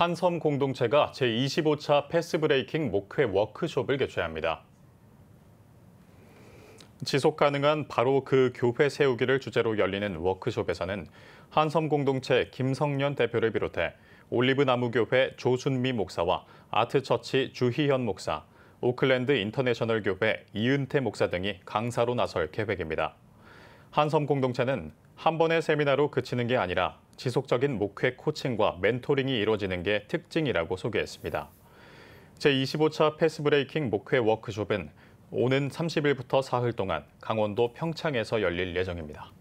한섬 공동체가 제25차 패스브레이킹 목회 워크숍을 개최합니다. 지속 가능한 바로 그 교회 세우기를 주제로 열리는 워크숍에서는 한섬 공동체 김성년 대표를 비롯해 올리브나무교회 조순미 목사와 아트처치 주희현 목사, 오클랜드 인터내셔널 교회 이은태 목사 등이 강사로 나설 계획입니다. 한섬 공동체는 한 번의 세미나로 그치는 게 아니라 지속적인 목회 코칭과 멘토링이 이루어지는 게 특징이라고 소개했습니다. 제25차 패스브레이킹 목회 워크숍은 오는 30일부터 사흘 동안 강원도 평창에서 열릴 예정입니다.